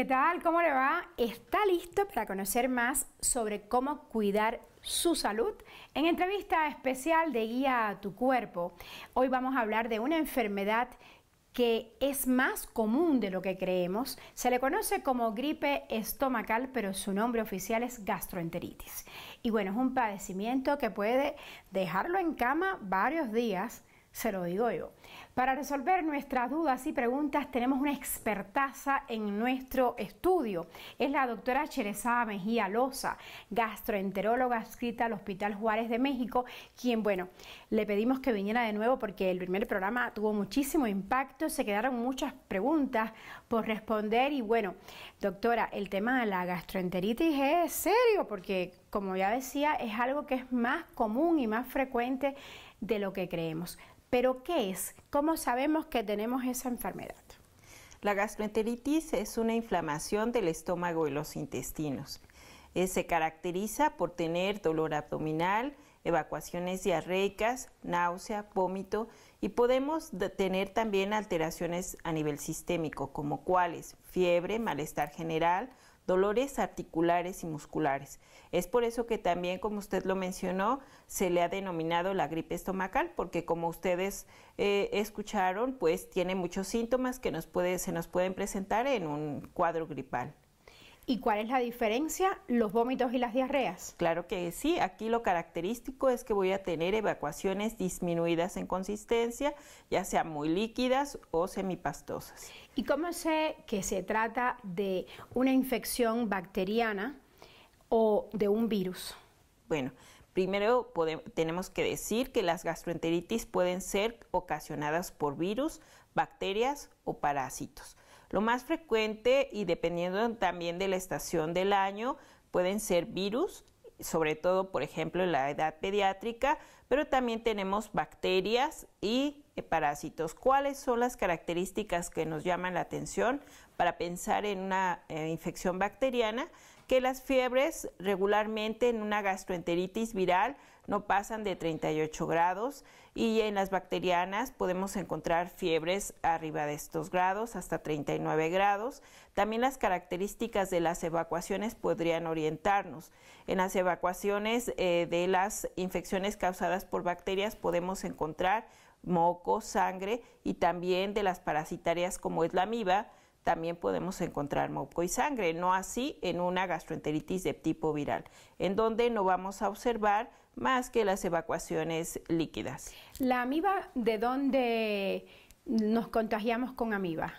¿Qué tal? ¿Cómo le va? ¿Está listo para conocer más sobre cómo cuidar su salud? En entrevista especial de Guía a tu Cuerpo, hoy vamos a hablar de una enfermedad que es más común de lo que creemos. Se le conoce como gripe estomacal, pero su nombre oficial es gastroenteritis. Y bueno, es un padecimiento que puede dejarlo en cama varios días se lo digo yo. Para resolver nuestras dudas y preguntas tenemos una expertaza en nuestro estudio. Es la doctora Cherezada Mejía Loza, gastroenteróloga escrita al Hospital Juárez de México, quien, bueno, le pedimos que viniera de nuevo porque el primer programa tuvo muchísimo impacto, se quedaron muchas preguntas por responder y bueno, doctora, el tema de la gastroenteritis es serio porque, como ya decía, es algo que es más común y más frecuente de lo que creemos. Pero ¿qué es? ¿Cómo sabemos que tenemos esa enfermedad? La gastroenteritis es una inflamación del estómago y los intestinos. Eh, se caracteriza por tener dolor abdominal, evacuaciones diarreicas, náusea, vómito y podemos tener también alteraciones a nivel sistémico, como cuáles, fiebre, malestar general, dolores articulares y musculares. Es por eso que también, como usted lo mencionó, se le ha denominado la gripe estomacal, porque como ustedes eh, escucharon, pues tiene muchos síntomas que se nos pueden presentar en un cuadro gripal. ¿Y cuál es la diferencia? ¿Los vómitos y las diarreas? Claro que sí, aquí lo característico es que voy a tener evacuaciones disminuidas en consistencia, ya sea muy líquidas o semipastosas. ¿Y cómo sé que se trata de una infección bacteriana o de un virus? Bueno, Primero tenemos que decir que las gastroenteritis pueden ser ocasionadas por virus, bacterias o parásitos. Lo más frecuente y dependiendo también de la estación del año pueden ser virus, sobre todo por ejemplo en la edad pediátrica, pero también tenemos bacterias y eh, parásitos. ¿Cuáles son las características que nos llaman la atención para pensar en una eh, infección bacteriana? que las fiebres regularmente en una gastroenteritis viral no pasan de 38 grados y en las bacterianas podemos encontrar fiebres arriba de estos grados hasta 39 grados. También las características de las evacuaciones podrían orientarnos. En las evacuaciones eh, de las infecciones causadas por bacterias podemos encontrar moco, sangre y también de las parasitarias como es la amiba, también podemos encontrar moco y sangre, no así en una gastroenteritis de tipo viral, en donde no vamos a observar más que las evacuaciones líquidas. ¿La amiba de dónde nos contagiamos con amiba?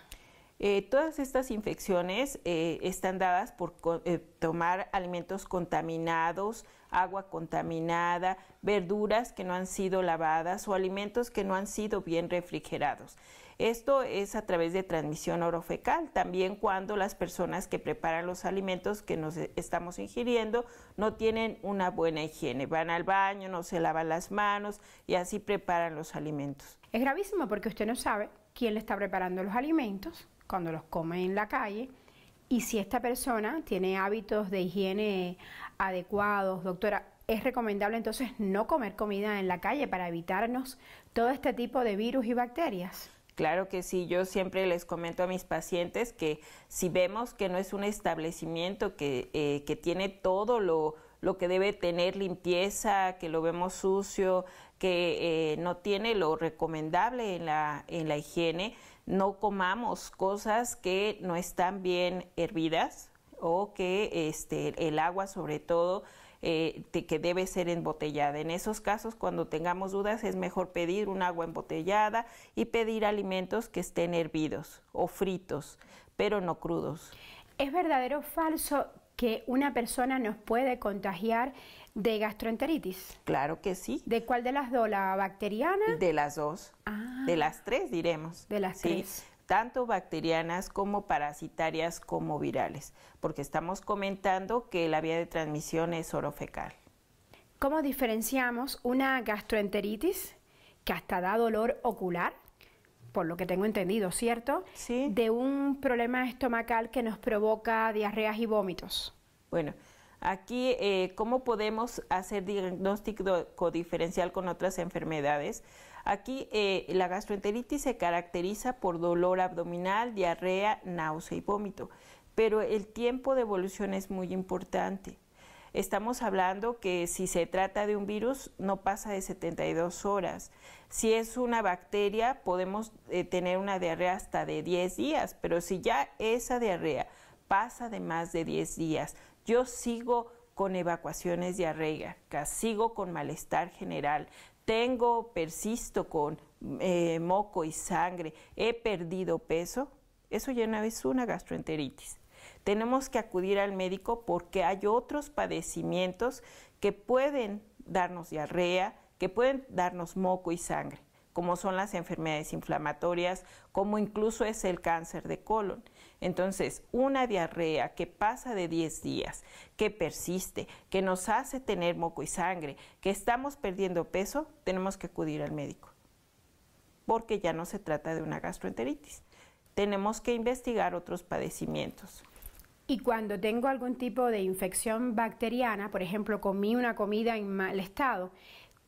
Eh, todas estas infecciones eh, están dadas por eh, tomar alimentos contaminados, agua contaminada, verduras que no han sido lavadas o alimentos que no han sido bien refrigerados. Esto es a través de transmisión orofecal, también cuando las personas que preparan los alimentos que nos estamos ingiriendo no tienen una buena higiene, van al baño, no se lavan las manos y así preparan los alimentos. Es gravísimo porque usted no sabe quién le está preparando los alimentos, cuando los come en la calle. Y si esta persona tiene hábitos de higiene adecuados, doctora, ¿es recomendable entonces no comer comida en la calle para evitarnos todo este tipo de virus y bacterias? Claro que sí, yo siempre les comento a mis pacientes que si vemos que no es un establecimiento que, eh, tiene todo lo, que debe tener limpieza, que lo vemos sucio, que eh, no tiene lo recomendable en la higiene, no comamos cosas que no están bien hervidas o que este, el agua sobre todo eh, que debe ser embotellada. En esos casos, cuando tengamos dudas, es mejor pedir un agua embotellada y pedir alimentos que estén hervidos o fritos, pero no crudos. ¿Es verdadero o falso que una persona nos puede contagiar de gastroenteritis. Claro que sí. ¿De cuál de las dos? ¿La bacteriana? De las dos. Ah. de las tres, diremos. De las sí. tres. Tanto bacterianas como parasitarias como virales, porque estamos comentando que la vía de transmisión es orofecal. ¿Cómo diferenciamos una gastroenteritis que hasta da dolor ocular? por lo que tengo entendido, ¿cierto? Sí. De un problema estomacal que nos provoca diarreas y vómitos. Bueno, Aquí, eh, ¿cómo podemos hacer diagnóstico diferencial con otras enfermedades? Aquí eh, la gastroenteritis se caracteriza por dolor abdominal, diarrea, náusea y vómito, pero el tiempo de evolución es muy importante. Estamos hablando que si se trata de un virus no pasa de 72 horas. Si es una bacteria podemos eh, tener una diarrea hasta de 10 días, pero si ya esa diarrea pasa de más de 10 días, yo sigo con evacuaciones diarrea, sigo con malestar general, tengo, persisto con eh, moco y sangre, he perdido peso, eso ya no es una gastroenteritis. Tenemos que acudir al médico porque hay otros padecimientos que pueden darnos diarrea, que pueden darnos moco y sangre como son las enfermedades inflamatorias, como incluso es el cáncer de colon. Entonces, una diarrea que pasa de 10 días, que persiste, que nos hace tener moco y sangre, que estamos perdiendo peso, tenemos que acudir al médico, porque ya no se trata de una gastroenteritis. Tenemos que investigar otros padecimientos. Y cuando tengo algún tipo de infección bacteriana, por ejemplo, comí una comida en mal estado,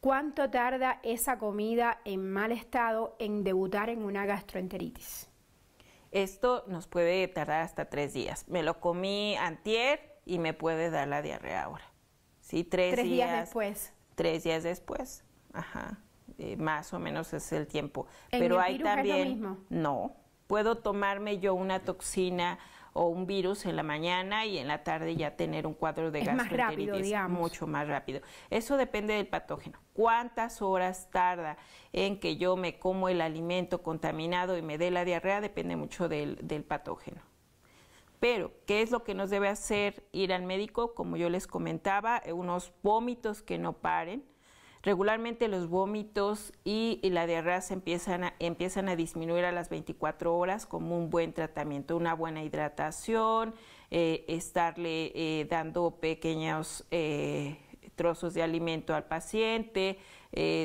¿Cuánto tarda esa comida en mal estado en debutar en una gastroenteritis? Esto nos puede tardar hasta tres días. Me lo comí antier y me puede dar la diarrea ahora. Sí, tres, días, después. Tres días después. Ajá. Eh, más o menos es el tiempo. Pero hay también. No. Puedo tomarme yo una toxina o un virus en la mañana y en la tarde ya tener un cuadro de gastroenteritis mucho más rápido. Eso depende del patógeno. ¿Cuántas horas tarda en que yo me como el alimento contaminado y me dé la diarrea? Depende mucho del patógeno. Pero, ¿qué es lo que nos debe hacer ir al médico? Como yo les comentaba, eh, unos vómitos que no paren, Regularmente los vómitos y, la diarrea empiezan a, empiezan a disminuir a las 24 horas como un buen tratamiento, una buena hidratación, eh, estarle eh, dando pequeños eh, trozos de alimento al paciente,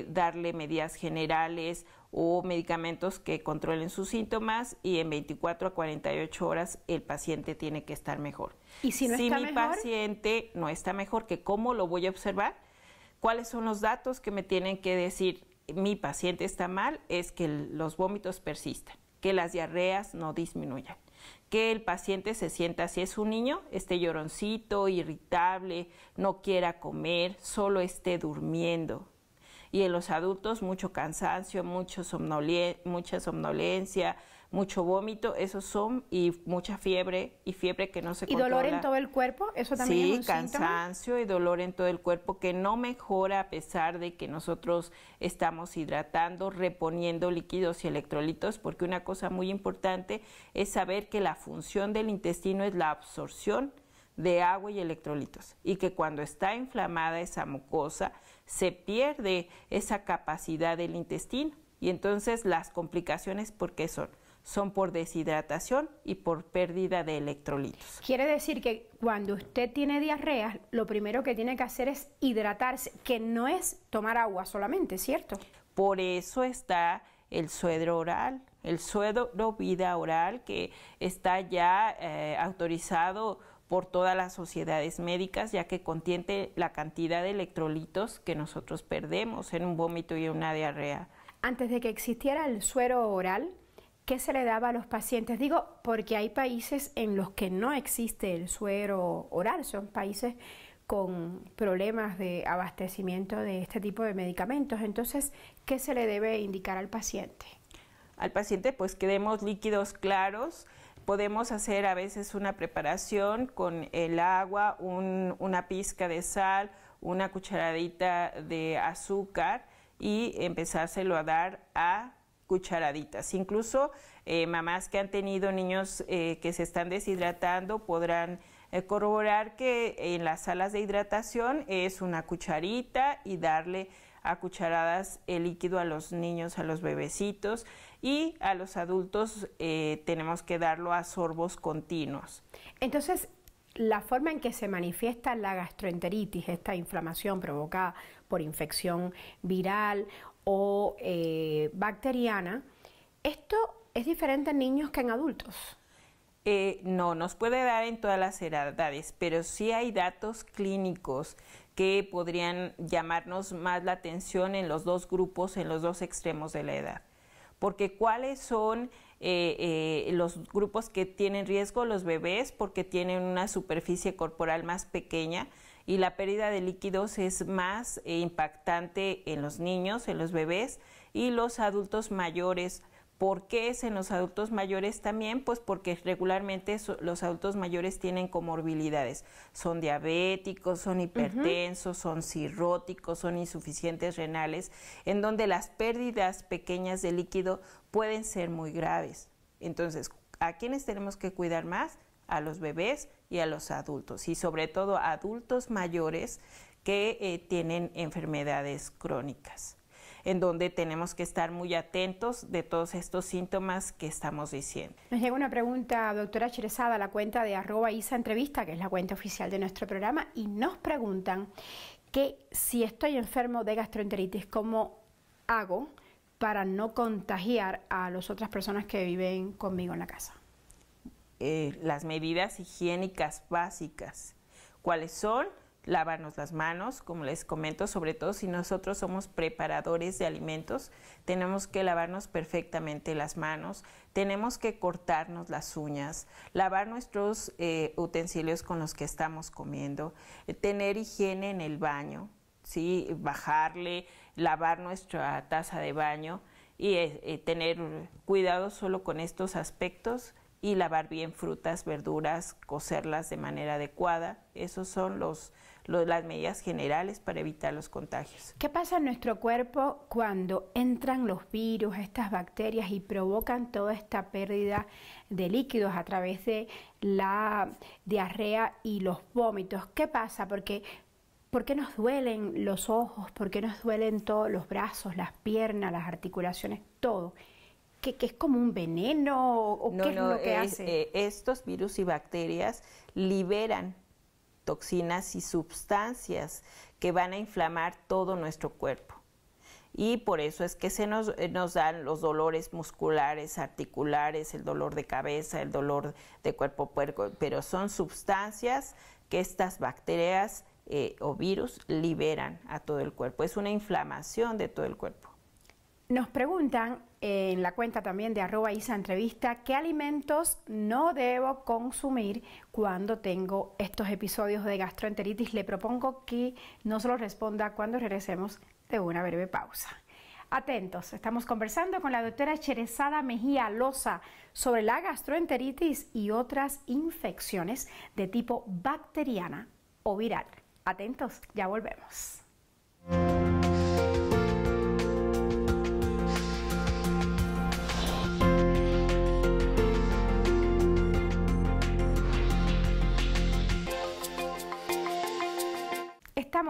darle medidas generales o medicamentos que controlen sus síntomas y en 24 a 48 horas el paciente tiene que estar mejor. ¿Y si mi paciente no está mejor, que cómo lo voy a observar? cuáles son los datos que me tienen que decir mi paciente está mal, es que los vómitos persistan, que las diarreas no disminuyan, que el paciente se sienta, si es un niño, esté lloroncito, irritable, no quiera comer, solo esté durmiendo. Y en los adultos mucho cansancio, mucha somnolencia, mucho vómito, esos son, y mucha fiebre, y fiebre que no se controla. ¿Y dolor en todo el cuerpo? Eso también es cansancio y dolor en todo el cuerpo que no mejora a pesar de que nosotros estamos hidratando, reponiendo líquidos y electrolitos, porque una cosa muy importante es saber que la función del intestino es la absorción de agua y electrolitos y que cuando está inflamada esa mucosa se pierde esa capacidad del intestino y entonces las complicaciones porque son son por deshidratación y por pérdida de electrolitos. Quiere decir que cuando usted tiene diarrea, lo primero que tiene que hacer es hidratarse, que no es tomar agua solamente, ¿cierto? Por eso está el suero oral, el suero vida oral que está ya eh, autorizado por todas las sociedades médicas, ya que contiene la cantidad de electrolitos que nosotros perdemos en un vómito y una diarrea. Antes de que existiera el suero oral, ¿Qué se le daba a los pacientes. Digo, porque hay países en los que no existe el suero oral, son países con problemas de abastecimiento de este tipo de medicamentos. Entonces, ¿qué se le debe indicar al paciente? Al paciente, pues que demos líquidos claros. Podemos hacer a veces una preparación con el agua, una pizca de sal, una cucharadita de azúcar y empezárselo a dar a cucharaditas. Incluso eh, mamás que han tenido niños eh, que se están deshidratando podrán eh, corroborar que en las salas de hidratación es una cucharita y darle a cucharadas el líquido a los niños, a los bebecitos y a los adultos tenemos que darlo a sorbos continuos. Entonces, la forma en que se manifiesta la gastroenteritis, esta inflamación provocada por infección viral o eh, bacteriana, ¿esto es diferente en niños que en adultos? Eh, no, nos puede dar en todas las edades, pero sí hay datos clínicos que podrían llamarnos más la atención en los dos grupos, en los dos extremos de la edad. Porque cuáles son eh, los grupos que tienen riesgo, los bebés, porque tienen una superficie corporal más pequeña, y la pérdida de líquidos es más eh, impactante en los niños, en los bebés y los adultos mayores. ¿Por qué es en los adultos mayores también? Pues porque regularmente los adultos mayores tienen comorbilidades. Son diabéticos, son hipertensos, son cirróticos, son insuficientes renales, en donde las pérdidas pequeñas de líquido pueden ser muy graves. Entonces, ¿a quiénes tenemos que cuidar más? a los bebés y a los adultos, y sobre todo a adultos mayores que eh, tienen enfermedades crónicas, en donde tenemos que estar muy atentos de todos estos síntomas que estamos diciendo. Nos llega una pregunta, doctora Cherezada, a la cuenta de arroba Isa Entrevista, que es la cuenta oficial de nuestro programa, y nos preguntan que si estoy enfermo de gastroenteritis, ¿cómo hago para no contagiar a las otras personas que viven conmigo en la casa? Eh, las medidas higiénicas básicas. ¿Cuáles son? Lavarnos las manos, como les comento, sobre todo si nosotros somos preparadores de alimentos, tenemos que lavarnos perfectamente las manos, tenemos que cortarnos las uñas, lavar nuestros eh, utensilios con los que estamos comiendo, eh, tener higiene en el baño, ¿sí? bajarle, lavar nuestra taza de baño y tener cuidado solo con estos aspectos y lavar bien frutas, verduras, cocerlas de manera adecuada. Esos son los, las medidas generales para evitar los contagios. ¿Qué pasa en nuestro cuerpo cuando entran los virus, estas bacterias y provocan toda esta pérdida de líquidos a través de la diarrea y los vómitos? ¿Qué pasa? Porque ¿Por qué nos duelen los ojos? ¿Por qué nos duelen todos los brazos, las piernas, las articulaciones? Todo que, es como un veneno o qué es lo que es, hace? Eh, estos virus y bacterias liberan toxinas y sustancias que van a inflamar todo nuestro cuerpo. Y por eso es que se nos, eh, dan los dolores musculares, articulares, el dolor de cabeza, el dolor de cuerpo puerco, pero son sustancias que estas bacterias eh, o virus liberan a todo el cuerpo. Es una inflamación de todo el cuerpo. Nos preguntan en la cuenta también de arroba Isa Entrevista qué alimentos no debo consumir cuando tengo estos episodios de gastroenteritis. Le propongo que no solo responda cuando regresemos de una breve pausa. Atentos, estamos conversando con la doctora Cherezada Mejía Loza sobre la gastroenteritis y otras infecciones de tipo bacteriana o viral. Atentos, ya volvemos.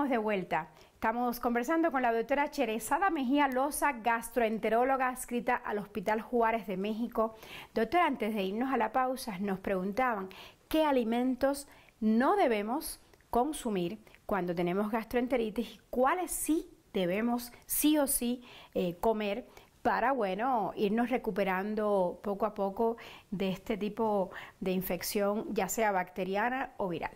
de vuelta. Estamos conversando con la doctora Cherezada Mejía Loza, gastroenteróloga adscrita al Hospital Juárez de México. Doctora, antes de irnos a la pausa, nos preguntaban qué alimentos no debemos consumir cuando tenemos gastroenteritis y cuáles sí debemos sí o sí eh, comer para, bueno, irnos recuperando poco a poco de este tipo de infección, ya sea bacteriana o viral.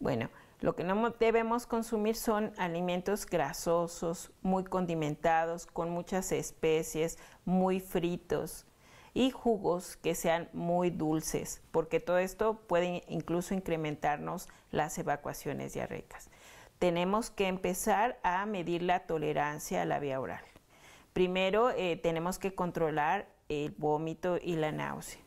Bueno, lo que no debemos consumir son alimentos grasosos, muy condimentados, con muchas especies, muy fritos y jugos que sean muy dulces, porque todo esto puede incluso incrementarnos las evacuaciones diarrecas. Tenemos que empezar a medir la tolerancia a la vía oral. Primero eh, tenemos que controlar el vómito y la náusea.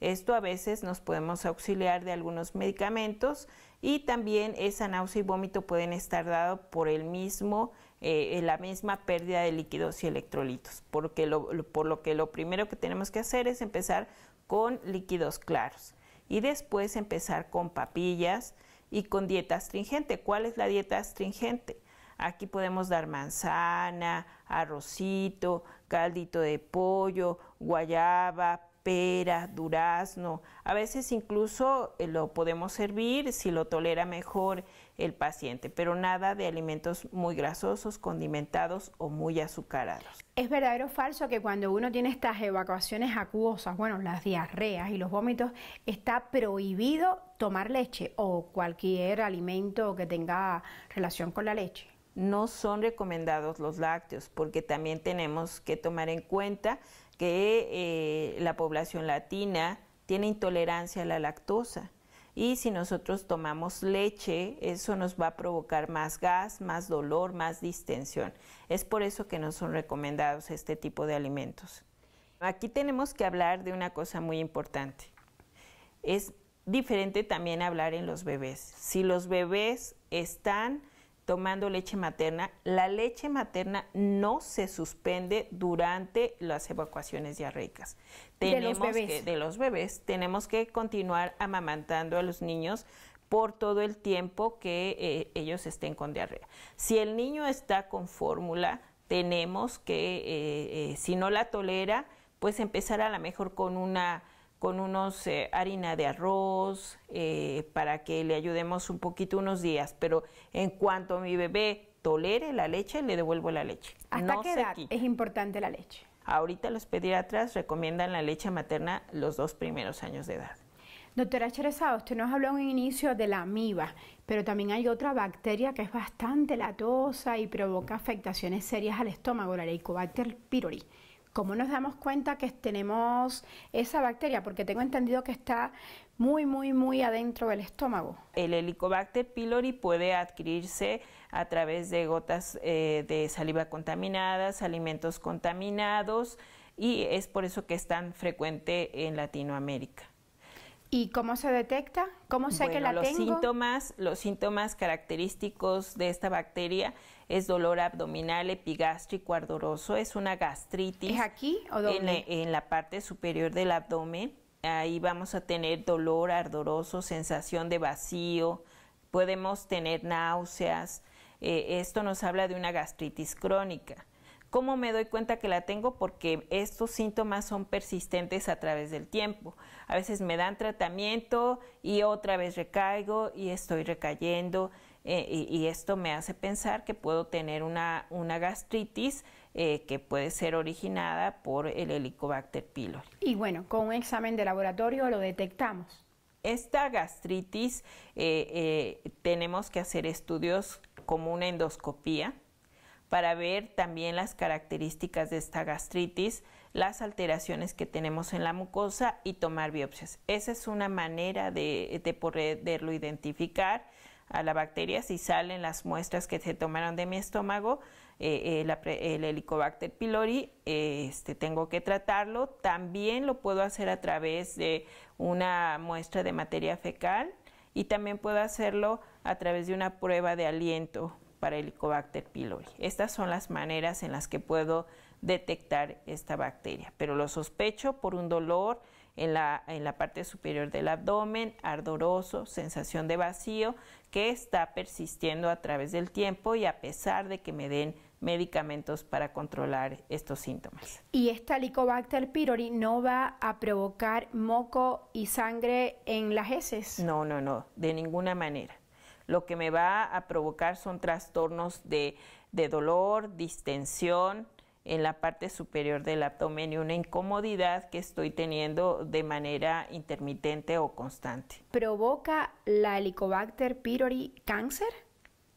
Esto a veces nos podemos auxiliar de algunos medicamentos y también esa náusea y vómito pueden estar dado por el mismo, eh, la misma pérdida de líquidos y electrolitos, porque por lo que lo primero que tenemos que hacer es empezar con líquidos claros y después empezar con papillas y con dieta astringente. ¿Cuál es la dieta astringente? Aquí podemos dar manzana, arrocito, caldito de pollo, guayaba, pera, durazno. A veces incluso eh, lo podemos servir si lo tolera mejor el paciente, pero nada de alimentos muy grasosos, condimentados o muy azucarados. ¿Es verdadero o falso que cuando uno tiene estas evacuaciones acuosas, bueno, las diarreas y los vómitos, está prohibido tomar leche o cualquier alimento que tenga relación con la leche? no son recomendados los lácteos porque también tenemos que tomar en cuenta que eh, la población latina tiene intolerancia a la lactosa. Y si nosotros tomamos leche, eso nos va a provocar más gas, más dolor, más distensión. Es por eso que no son recomendados este tipo de alimentos. Aquí tenemos que hablar de una cosa muy importante. Es diferente también hablar en los bebés. Si los bebés están tomando leche materna, la leche materna no se suspende durante las evacuaciones diarreicas. Tenemos de los bebés. Que, de los bebés, tenemos que continuar amamantando a los niños por todo el tiempo que eh, ellos estén con diarrea. Si el niño está con fórmula, tenemos que, eh, eh, si no la tolera, pues empezar a lo mejor con una con unos eh, harina de arroz eh, para que le ayudemos un poquito unos días. Pero en cuanto mi bebé tolere la leche, le devuelvo la leche. ¿Hasta qué edad es importante la leche? Ahorita los pediatras recomiendan la leche materna los dos primeros años de edad. Doctora Cherezado, usted nos habló en inicio de la amiba, pero también hay otra bacteria que es bastante latosa y provoca afectaciones serias al estómago, la Helicobacter pylori. ¿Cómo nos damos cuenta que tenemos esa bacteria? Porque tengo entendido que está muy, muy, muy adentro del estómago. El Helicobacter pylori puede adquirirse a través de gotas eh, de saliva contaminadas, alimentos contaminados y es por eso que es tan frecuente en Latinoamérica. ¿Y cómo se detecta? ¿Cómo sé que la los Síntomas, los síntomas característicos de esta bacteria es dolor abdominal epigástrico ardoroso, es una gastritis. aquí o eh, En, la parte superior del abdomen. Ahí vamos a tener dolor ardoroso, sensación de vacío, podemos tener náuseas. Eh, esto nos habla de una gastritis crónica. ¿Cómo me doy cuenta que la tengo? Porque estos síntomas son persistentes a través del tiempo. A veces me dan tratamiento y otra vez recaigo y estoy recayendo eh, y, esto me hace pensar que puedo tener una, una gastritis eh, que puede ser originada por el Helicobacter pylori. Y bueno, con un examen de laboratorio lo detectamos. Esta gastritis eh, tenemos que hacer estudios como una endoscopía para ver también las características de esta gastritis, las alteraciones que tenemos en la mucosa y tomar biopsias. Esa es una manera de, de poderlo identificar a la bacteria, si salen las muestras que se tomaron de mi estómago, eh, eh, el, Helicobacter pylori, este, tengo que tratarlo. También lo puedo hacer a través de una muestra de materia fecal y también puedo hacerlo a través de una prueba de aliento para Helicobacter pylori. Estas son las maneras en las que puedo detectar esta bacteria, pero lo sospecho por un dolor en la, en la parte superior del abdomen, ardoroso, sensación de vacío que está persistiendo a través del tiempo y a pesar de que me den medicamentos para controlar estos síntomas. ¿Y esta Helicobacter pylori no va a provocar moco y sangre en las heces? No, no, no, de ninguna manera. Lo que me va a provocar son trastornos de, de dolor, distensión, en la parte superior del abdomen y una incomodidad que estoy teniendo de manera intermitente o constante. ¿Provoca la Helicobacter pylori cáncer?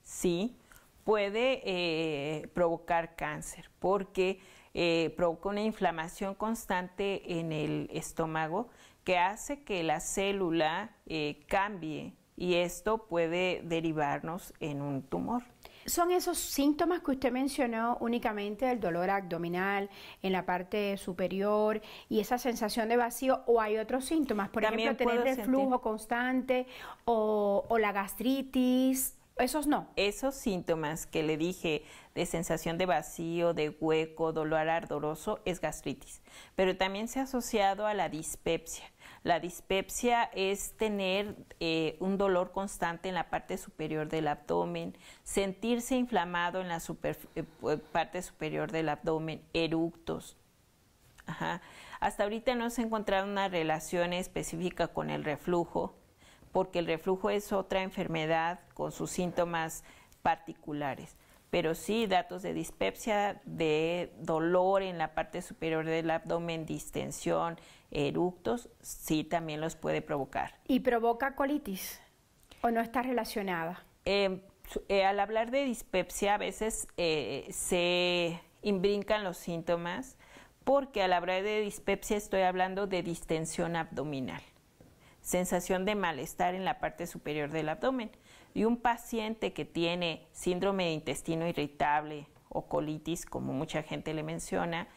Sí, puede eh, provocar cáncer porque eh, provoca una inflamación constante en el estómago que hace que la célula eh, cambie y esto puede derivarnos en un tumor. Son esos síntomas que usted mencionó únicamente el dolor abdominal en la parte superior y esa sensación de vacío o hay otros síntomas, por ejemplo, tener el flujo constante o la gastritis, esos no. Esos síntomas que le dije de sensación de vacío, de hueco, dolor ardoroso, es gastritis. Pero también se ha asociado a la dispepsia. La dispepsia es tener eh, un dolor constante en la parte superior del abdomen, sentirse inflamado en la eh, parte superior del abdomen, eructos. Hasta ahorita no se ha encontrado una relación específica con el reflujo, porque el reflujo es otra enfermedad con sus síntomas particulares pero sí datos de dispepsia, de dolor en la parte superior del abdomen, distensión, eructos, sí también los puede provocar. ¿Y provoca colitis o no está relacionada? Em, eh, al hablar de dispepsia a veces eh, se imbrincan los síntomas porque al hablar de dispepsia estoy hablando de distensión abdominal sensación de malestar en la parte superior del abdomen. Y un paciente que tiene síndrome de intestino irritable o colitis, como mucha gente le menciona,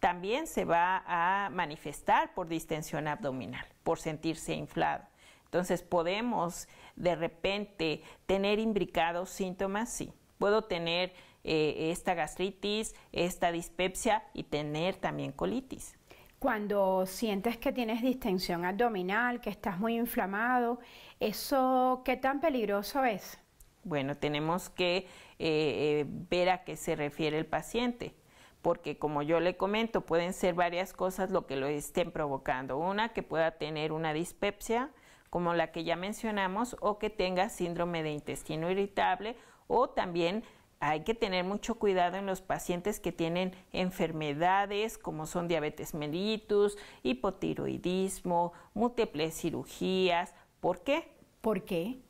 también se va a manifestar por distensión abdominal, por sentirse inflado. Entonces podemos de repente tener imbricados síntomas, sí. Puedo tener eh, esta gastritis, esta dispepsia y tener también colitis. Cuando sientes que tienes distensión abdominal, que estás muy inflamado, ¿eso qué tan peligroso es? Bueno, tenemos que eh, eh, ver a qué se refiere el paciente porque como yo le comento, pueden ser varias cosas lo que lo estén provocando. Una que pueda tener una dispepsia, como la que ya mencionamos, o que tenga síndrome de intestino irritable, o también hay que tener mucho cuidado en los pacientes que tienen enfermedades como son diabetes mellitus, hipotiroidismo, múltiples cirugías. ¿Por qué? ¿Por qué?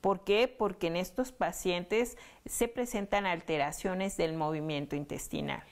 ¿Por qué? Porque en estos pacientes se presentan alteraciones del movimiento intestinal.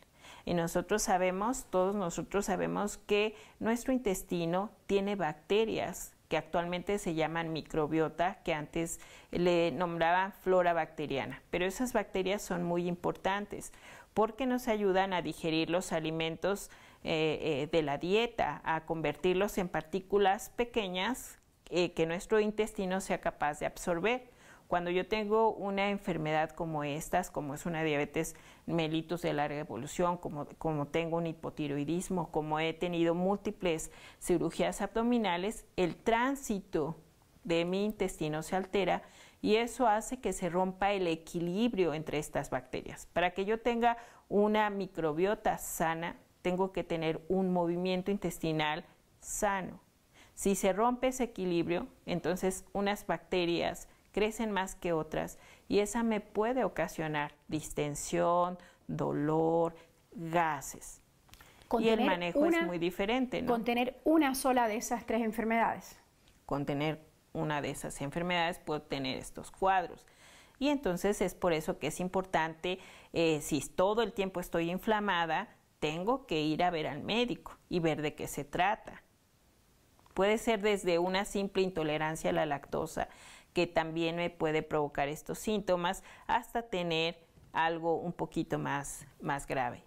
Y nosotros sabemos, todos nosotros sabemos que nuestro intestino tiene bacterias que actualmente se llaman microbiota, que antes le nombraba flora bacteriana. Pero esas bacterias son muy importantes porque nos ayudan a digerir los alimentos eh, eh, de la dieta, a convertirlos en partículas pequeñas eh, que nuestro intestino sea capaz de absorber. Cuando yo tengo una enfermedad como estas, como es una diabetes mellitus de larga evolución, como tengo un hipotiroidismo, como he tenido múltiples cirugías abdominales, el tránsito de mi intestino se altera y eso hace que se rompa el equilibrio entre estas bacterias. Para que yo tenga una microbiota sana, tengo que tener un movimiento intestinal sano. Si se rompe ese equilibrio, entonces unas bacterias crecen más que otras y esa me puede ocasionar distensión, dolor, gases. y el manejo es muy diferente. ¿no? Contener una sola de esas tres enfermedades. Contener una de esas enfermedades puedo tener estos cuadros. Y entonces es por eso que es importante, eh, si todo el tiempo estoy inflamada, tengo que ir a ver al médico y ver de qué se trata. Puede ser desde una simple intolerancia a la lactosa que también me puede provocar estos síntomas hasta tener algo un poquito más, más grave.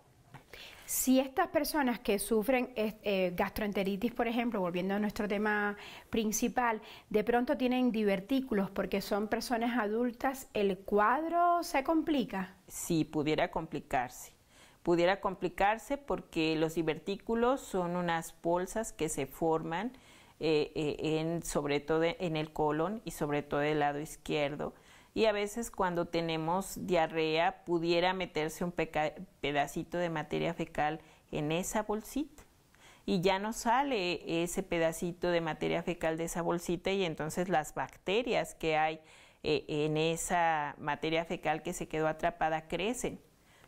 Si estas personas que sufren eh, gastroenteritis, por ejemplo, volviendo a nuestro tema principal, de pronto tienen divertículos porque son personas adultas, ¿el cuadro se complica? Sí, pudiera complicarse. Pudiera complicarse porque los divertículos son unas bolsas que se forman eh, eh, sobre todo en el colon y sobre todo del lado izquierdo. Y a veces cuando tenemos diarrea pudiera meterse un pedacito de materia fecal en esa bolsita y ya no sale ese pedacito de materia fecal de esa bolsita y entonces las bacterias que hay eh, en esa materia fecal que se quedó atrapada crecen.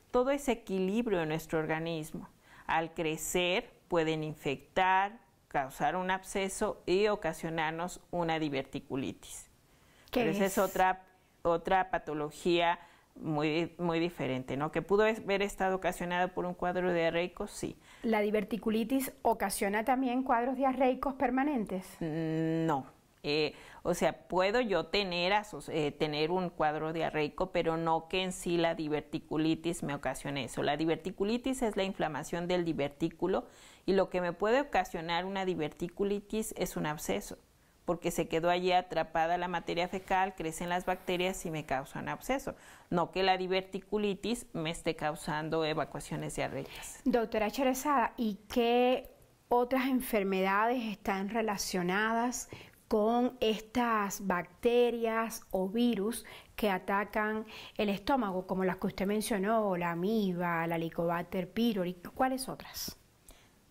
Todo ese equilibrio en nuestro organismo. Al crecer pueden infectar, causar un absceso y ocasionarnos una diverticulitis. Pero esa es? otra, otra patología muy, muy diferente, ¿no? Que pudo haber estado ocasionada por un cuadro diarreico, sí. ¿La diverticulitis ocasiona también cuadros diarreicos permanentes? Mm, no, eh, o sea, puedo yo tener, eh, tener un cuadro diarreico, pero no que en sí la diverticulitis me ocasione eso. La diverticulitis es la inflamación del divertículo y lo que me puede ocasionar una diverticulitis es un absceso, porque se quedó allí atrapada la materia fecal, crecen las bacterias y me causan absceso. No que la diverticulitis me esté causando evacuaciones diarreicas. Doctora Cherezada, ¿y qué otras enfermedades están relacionadas con estas bacterias o virus que atacan el estómago, como las que usted mencionó, la amiba, la licobacter pylori, ¿cuáles otras?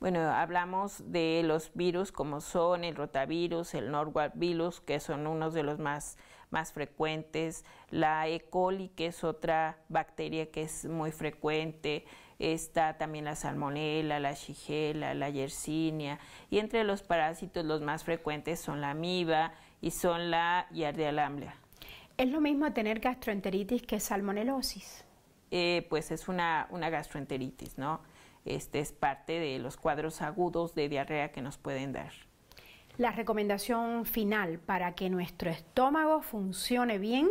Bueno, hablamos de los virus como son el rotavirus, el norwalk virus, que son unos de los más, más frecuentes, la E. coli, que es otra bacteria que es muy frecuente, está también la salmonela, la shigella, la yersinia y entre los parásitos los más frecuentes son la amiba y son la giardia ¿Es lo mismo tener gastroenteritis que salmonelosis? Eh, pues es una, una gastroenteritis, ¿no? Este es parte de los cuadros agudos de diarrea que nos pueden dar. La recomendación final para que nuestro estómago funcione bien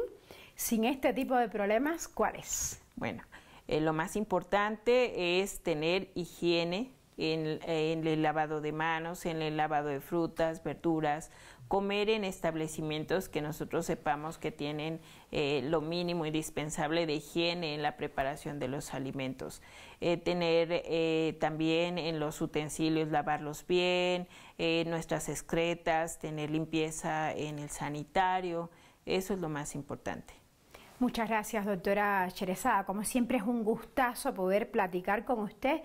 sin este tipo de problemas, ¿cuál es? Bueno, eh, lo más importante es tener higiene en, el lavado de manos, en el lavado de frutas, verduras, comer en establecimientos que nosotros sepamos que tienen eh, lo mínimo indispensable de higiene en la preparación de los alimentos. Eh, tener también en los utensilios, lavarlos bien, nuestras excretas, tener limpieza en el sanitario, eso es lo más importante. Muchas gracias, doctora Cherezada. Como siempre es un gustazo poder platicar con usted.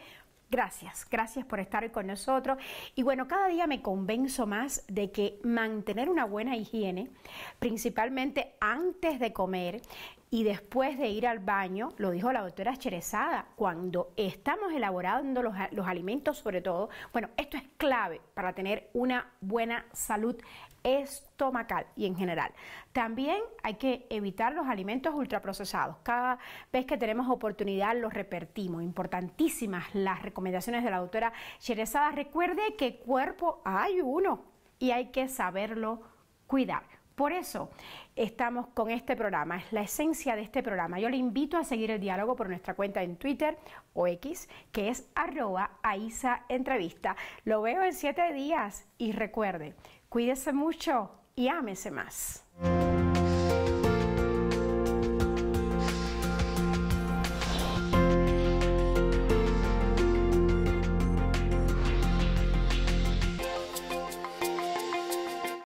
Gracias, gracias por estar con nosotros. Y bueno, cada día me convenzo más de que mantener una buena higiene, principalmente antes de comer, y después de ir al baño, lo dijo la doctora Cherezada, cuando estamos elaborando los, alimentos sobre todo, bueno, esto es clave para tener una buena salud estomacal y en general. También hay que evitar los alimentos ultraprocesados. Cada vez que tenemos oportunidad los repetimos. Importantísimas las recomendaciones de la doctora Cherezada. Recuerde que cuerpo hay uno y hay que saberlo cuidar. Por eso estamos con este programa, es la esencia de este programa. Yo le invito a seguir el diálogo por nuestra cuenta en Twitter o X, que es arroba Entrevista. Lo veo en siete días y recuerde, cuídese mucho y ámese más.